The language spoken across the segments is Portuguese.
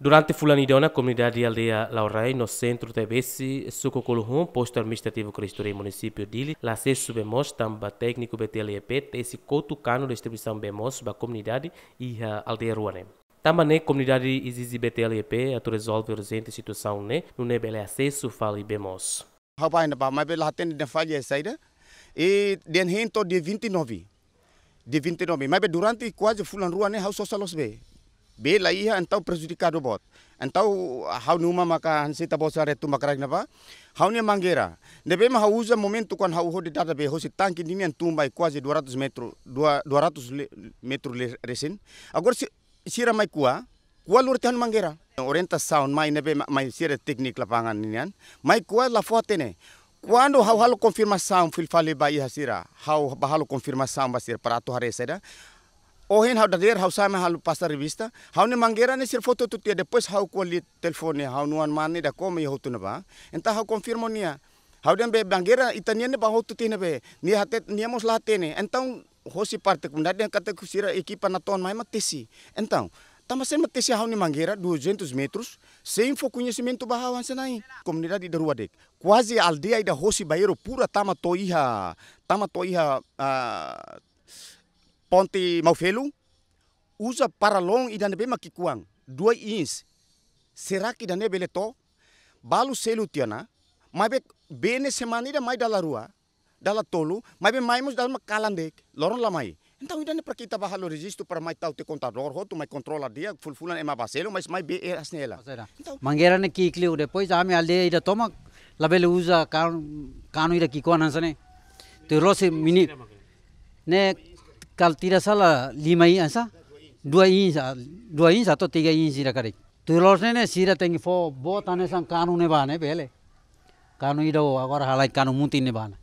Durante Fulanidona, a comunidade de aldeia Laurei, no centro de Bessi, Sucocoluhum, posto administrativo Cristurei, município de Ili, Lacer Subemos, Tamba Técnico BTLEP, Tesse Cotucano, distribuição Bemos, da comunidade e a aldeia Ruanem. Também a comunidade exige BTLEP, a resolve urgente situação, né? No nebele acesso, fala e Bemos. Rapaz, mas pela atende de falha saída, e de rento de 29. De 29, mas durante quase Fulan Rua, né? House Solos bem. bela ia antau prejudicado bot antau hau numa maka hansita bosare tu makarak napa hau ni mangera. nebe ma hau momentu momento kan hau ho di data be hosi tanque ni mian tumba quase 200 metro 200 metro resin agor si sira mai kua kua lur tan orienta sound mai nebe mai sira teknik lapangan ni nian mai kua la fote ne quando hau halo confirmação fil fale ba ia sira hau halo confirmação ba sira para tu hare seda ohen hau dadwer hau sama hau pasta revista hau ne manggera ne sir foto tutia depois hau koli telefone hau nuan mane da koma hau tu ba entah hau konfirmo nia hau dia be mangueira itania ne ba hau tutia ne be ni hatet ni mos late ne entah hosi partik muda dia kata kusira ekipa na ton mai matisi tama sen matisi hau ne mangueira 200 metros sem for bahau barra senai. comunidade di rua dek quase aldea ida hosi bayero pura tama toiha tama toiha uh, ah, ponte Maufelu, usa para paralong bem aqui makikuang, 2 ins. Será que ida nebe leto? Balu selu tiana, mabe bene semana ida mai dala rua, dala tolu, mabe maimos dala makalandek, loron lamai. Então, ainda para kita barra o registro para mais tal te contador, roto mais controla dia, fulfulan é mais bacelo, mas mais bem é asnela. Então, mangueira ne que cliu depois a minha aldeia ida toma, labele usa cano ida que conan sane. Tu rosse mini ne kal tidak salah lima inch ah, dua inch ah, dua inch atau tiga inch sira lor Tulosnya ne sira tengi fo bo tane sang kanu ne bane pele, kanu ida do agor halai kanu muti ne bane.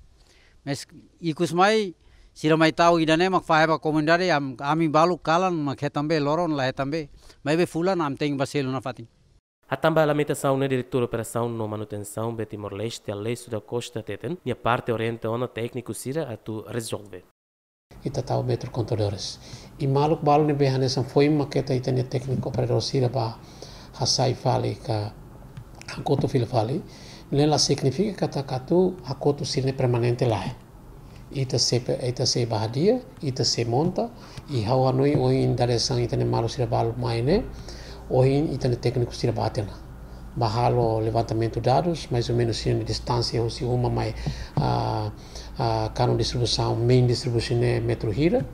Mes ikus mai sira mai tau ida ne mak fahe ba komendare am ami balu kalan mak hetambe loron lah hetambe, mai be fulan am tengi fati. na la A ne director diretora operação no manutenção Betimor-Leste, Alessio da Costa Teten, e a parte orienta ona técnico sira a tu resolve. ita tau metro controladores. E maluk balu ni behane san foi maketa itania técnico operador sira ba sai fale ka hakoto fil fale. Lela significa kata katu hakoto sirne permanente lahe. Ita se ita se bahadia, ita se monta e hawa noi o in daresan itania malu sira balu maine o in itania técnico sira batena. Bahalo levantamento dados, mais ou menos distância ou se uma mais uh, a Canon Distribuição, Main Distribution é Metro Hira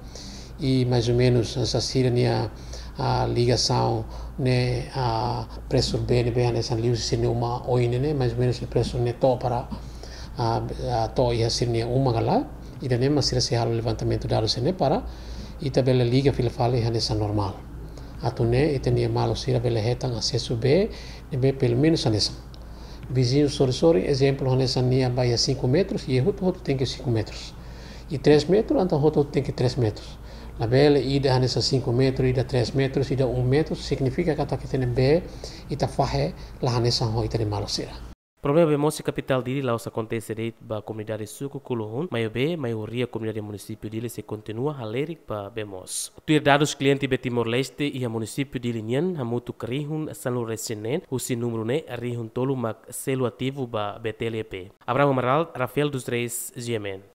e mais ou menos essa seria a, ligação né a preço B né nessa né, Luís se uma oine né mais ou menos o preço né to para a a to ia ser né uma galá e daí mas seria se halo levantamento da se né para e também a liga fila fala é nessa normal a tu né e tenia né, malo se era bela acesso B e né, pelo menos nessa vizinhos sorsorem, exemplo, Ronesania vai a 5 metros e outro outro tem que 5 metros. E 3 metros, então outro tem que 3 metros. Na bela ida nessa 5 metros, ida 3 metros, ida 1 metro, significa que está que tem B e está farre, la hanesa ho e tem tá malosera. Problema bem mostra capital de lá os acontece direito para a comunidade suco Kulohun, mas bem, maioria comunidade município dele se continua a ler para bem mos. Tuir dados clientes de Timor-Leste e a município de Linhan, a muito crihun, San Lorenzo, o seu número né, Rihun tolo mas selo ativo para BTLP. Abraão Amaral, Rafael dos Reis, Gemen.